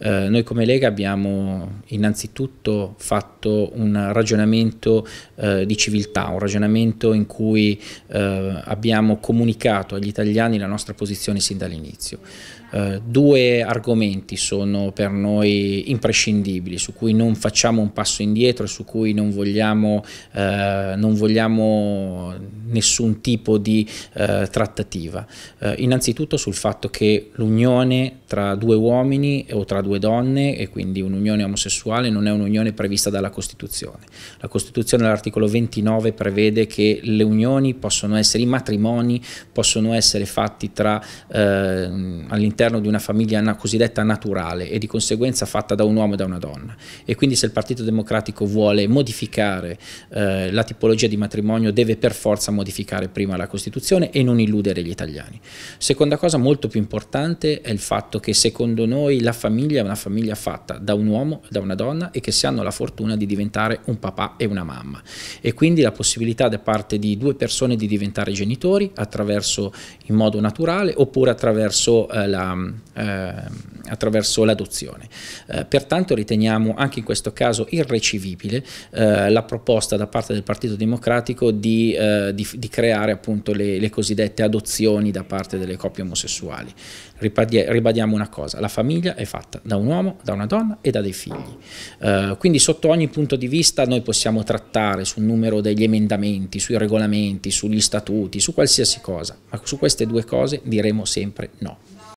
Eh, noi come Lega abbiamo innanzitutto fatto un ragionamento eh, di civiltà, un ragionamento in cui eh, abbiamo comunicato agli italiani la nostra posizione sin dall'inizio. Eh, due argomenti sono per noi imprescindibili, su cui non facciamo un passo indietro, su cui non vogliamo, eh, non vogliamo nessun tipo di eh, trattativa. Eh, innanzitutto sul fatto che l'unione tra due uomini o tra due donne, e quindi un'unione omosessuale, non è un'unione prevista dalla Costituzione. La Costituzione all'articolo 29 prevede che le unioni possono essere, i matrimoni possono essere fatti tra, eh, all'interno di una famiglia na cosiddetta naturale e di conseguenza fatta da un uomo e da una donna. E quindi se il Partito Democratico vuole modificare eh, la tipologia di matrimonio deve per forza modificare modificare prima la Costituzione e non illudere gli italiani. Seconda cosa molto più importante è il fatto che secondo noi la famiglia è una famiglia fatta da un uomo e da una donna e che si hanno la fortuna di diventare un papà e una mamma e quindi la possibilità da parte di due persone di diventare genitori attraverso in modo naturale oppure attraverso eh, la... Eh, attraverso l'adozione. Eh, pertanto riteniamo anche in questo caso irrecivibile eh, la proposta da parte del Partito Democratico di, eh, di, di creare appunto le, le, cosiddette adozioni da parte delle coppie omosessuali. Ribadiamo una cosa, la famiglia è fatta da un uomo, da una donna e da dei figli. Eh, quindi sotto ogni punto di vista noi possiamo trattare sul numero degli emendamenti, sui regolamenti, sugli statuti, su qualsiasi cosa, ma su queste due cose diremo sempre no.